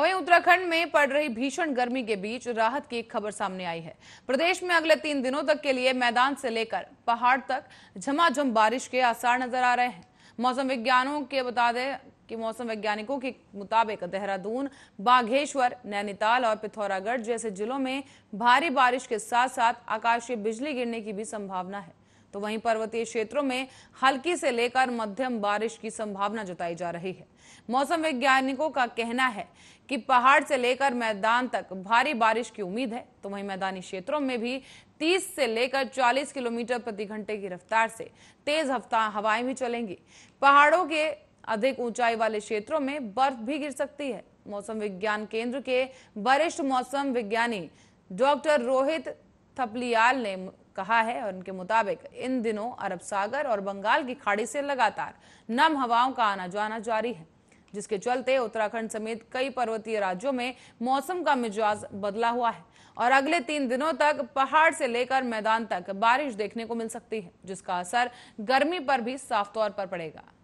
वही वहीं उत्तराखंड में पड़ रही भीषण गर्मी के बीच राहत की एक खबर सामने आई है प्रदेश में अगले तीन दिनों तक के लिए मैदान से लेकर पहाड़ तक झमाझम बारिश के आसार नजर आ रहे हैं मौसम विज्ञानों के बता दें कि मौसम वैज्ञानिकों के मुताबिक देहरादून बागेश्वर नैनीताल और पिथौरागढ़ जैसे जिलों में भारी बारिश के साथ साथ आकाशीय बिजली गिरने की भी संभावना है तो वहीं पर्वतीय क्षेत्रों में हल्की से लेकर मध्यम बारिश की संभावना जताई जा रही है मौसम वैज्ञानिकों का कहना है कि पहाड़ से लेकर मैदान तक भारी बारिश की उम्मीद है तो वहीं मैदानी क्षेत्रों में भी 30 से लेकर 40 किलोमीटर प्रति घंटे की रफ्तार से तेज हफ्ता हवाएं भी चलेंगी पहाड़ों के अधिक ऊंचाई वाले क्षेत्रों में बर्फ भी गिर सकती है मौसम विज्ञान केंद्र के वरिष्ठ मौसम विज्ञानी डॉक्टर रोहित थपलियाल ने कहा है और उनके मुताबिक इन दिनों अरब सागर और बंगाल की खाड़ी से लगातार नम हवाओं का आना जाना जारी है जिसके चलते उत्तराखंड समेत कई पर्वतीय राज्यों में मौसम का मिजाज बदला हुआ है और अगले तीन दिनों तक पहाड़ से लेकर मैदान तक बारिश देखने को मिल सकती है जिसका असर गर्मी पर भी साफ तौर पर पड़ेगा